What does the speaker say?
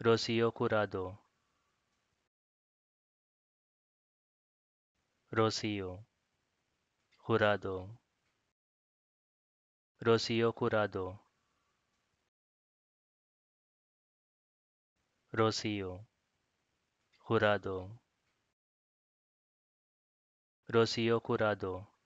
Rocio Curado Rocio Curado Rocio Curado Rocio Curado Rocio Curado